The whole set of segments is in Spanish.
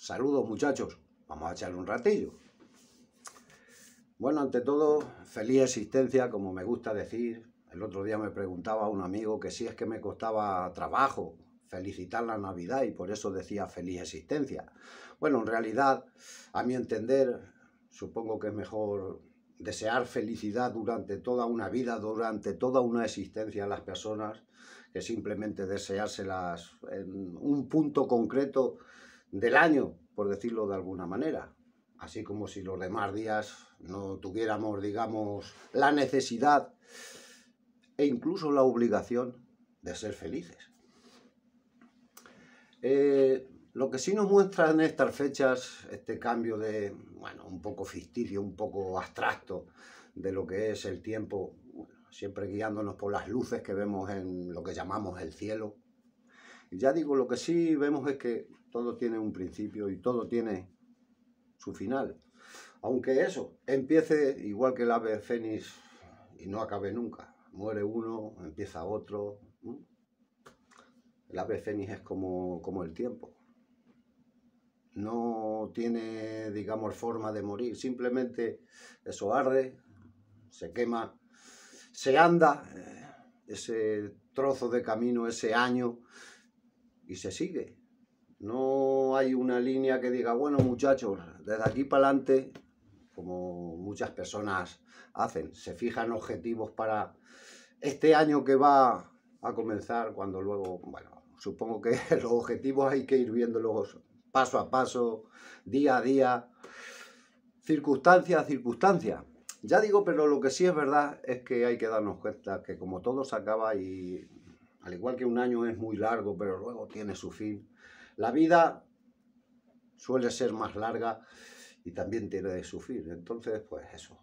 Saludos muchachos, vamos a echarle un ratillo. Bueno, ante todo, feliz existencia, como me gusta decir. El otro día me preguntaba un amigo que si es que me costaba trabajo felicitar la Navidad y por eso decía feliz existencia. Bueno, en realidad, a mi entender, supongo que es mejor desear felicidad durante toda una vida, durante toda una existencia a las personas, que simplemente deseárselas en un punto concreto del año, por decirlo de alguna manera. Así como si los demás días no tuviéramos, digamos, la necesidad e incluso la obligación de ser felices. Eh, lo que sí nos muestra en estas fechas este cambio de, bueno, un poco ficticio, un poco abstracto de lo que es el tiempo, siempre guiándonos por las luces que vemos en lo que llamamos el cielo, ya digo, lo que sí vemos es que todo tiene un principio y todo tiene su final. Aunque eso empiece igual que el ave fénix y no acabe nunca. Muere uno, empieza otro. El ave fénix es como, como el tiempo. No tiene, digamos, forma de morir. Simplemente eso arde, se quema, se anda eh, ese trozo de camino, ese año, y se sigue. No hay una línea que diga, bueno muchachos, desde aquí para adelante, como muchas personas hacen, se fijan objetivos para este año que va a comenzar, cuando luego, bueno, supongo que los objetivos hay que ir viéndolos paso a paso, día a día, circunstancia a circunstancia. Ya digo, pero lo que sí es verdad es que hay que darnos cuenta que como todo se acaba y al igual que un año es muy largo, pero luego tiene su fin. La vida suele ser más larga y también tiene su fin. Entonces, pues eso.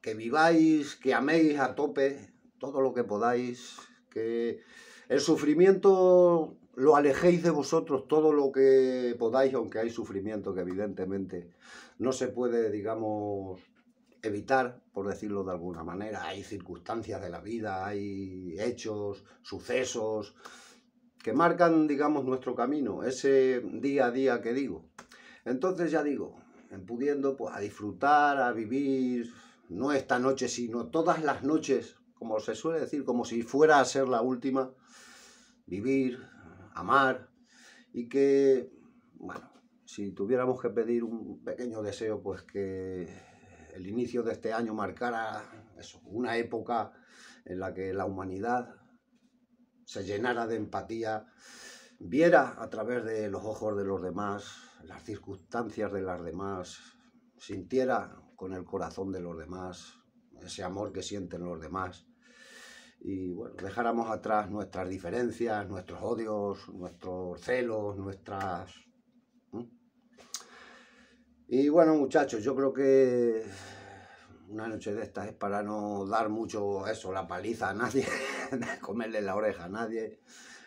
Que viváis, que améis a tope todo lo que podáis, que el sufrimiento lo alejéis de vosotros todo lo que podáis, aunque hay sufrimiento que evidentemente no se puede, digamos, evitar, por decirlo de alguna manera. Hay circunstancias de la vida, hay hechos, sucesos que marcan, digamos, nuestro camino, ese día a día que digo. Entonces ya digo, en pudiendo, pues a disfrutar, a vivir, no esta noche, sino todas las noches, como se suele decir, como si fuera a ser la última, vivir, amar, y que, bueno, si tuviéramos que pedir un pequeño deseo, pues que el inicio de este año marcara eso, una época en la que la humanidad se llenara de empatía, viera a través de los ojos de los demás las circunstancias de las demás, sintiera con el corazón de los demás ese amor que sienten los demás y dejáramos atrás nuestras diferencias, nuestros odios, nuestros celos, nuestras y bueno, muchachos, yo creo que una noche de estas es para no dar mucho eso, la paliza a nadie, comerle la oreja a nadie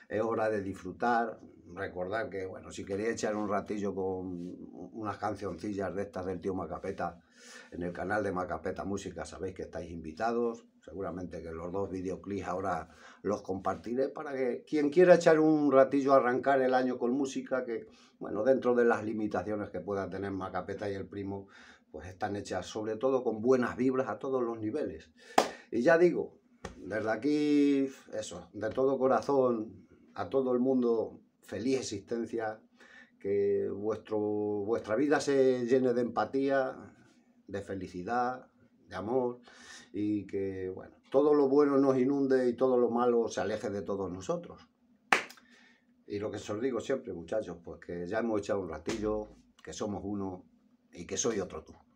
es hora de disfrutar, recordad que, bueno, si queréis echar un ratillo con unas cancioncillas de estas del tío Macapeta en el canal de Macapeta Música, sabéis que estáis invitados, seguramente que los dos videoclips ahora los compartiré para que quien quiera echar un ratillo a arrancar el año con música, que, bueno, dentro de las limitaciones que pueda tener Macapeta y el primo, pues están hechas sobre todo con buenas vibras a todos los niveles. Y ya digo, desde aquí, eso, de todo corazón, a todo el mundo feliz existencia, que vuestro, vuestra vida se llene de empatía, de felicidad, de amor y que bueno, todo lo bueno nos inunde y todo lo malo se aleje de todos nosotros. Y lo que os digo siempre, muchachos, pues que ya hemos echado un ratillo, que somos uno y que soy otro tú.